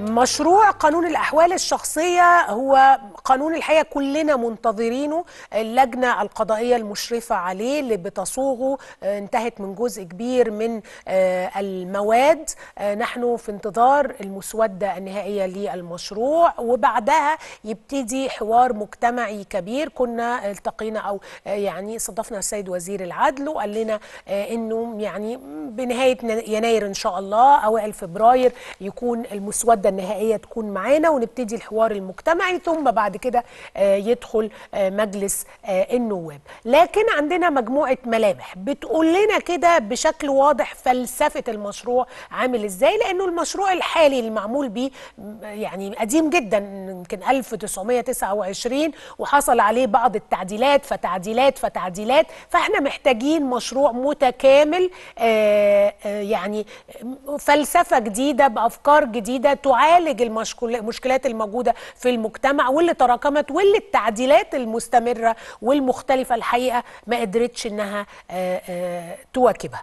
مشروع قانون الأحوال الشخصية هو قانون الحقيقة كلنا منتظرينه اللجنة القضائية المشرفة عليه اللي بتصوغه آه، انتهت من جزء كبير من آه، المواد آه، نحن في انتظار المسودة النهائية للمشروع وبعدها يبتدي حوار مجتمعي كبير كنا التقينا أو يعني صدفنا السيد وزير العدل وقال لنا أنه يعني بنهاية يناير إن شاء الله أوائل فبراير يكون المسودة النهائيه تكون معانا ونبتدي الحوار المجتمعي ثم بعد كده آه، يدخل آه، مجلس آه، النواب لكن عندنا مجموعه ملامح بتقول لنا كده بشكل واضح فلسفه المشروع عامل ازاي لانه المشروع الحالي المعمول به يعني قديم جدا يمكن 1929 وحصل عليه بعض التعديلات فتعديلات فتعديلات فاحنا محتاجين مشروع متكامل آه، آه، يعني فلسفه جديده بافكار جديده تعالج المشكلات الموجوده في المجتمع واللي تراكمت واللي التعديلات المستمره والمختلفه الحقيقه ما قدرتش انها آه، آه، تواكبها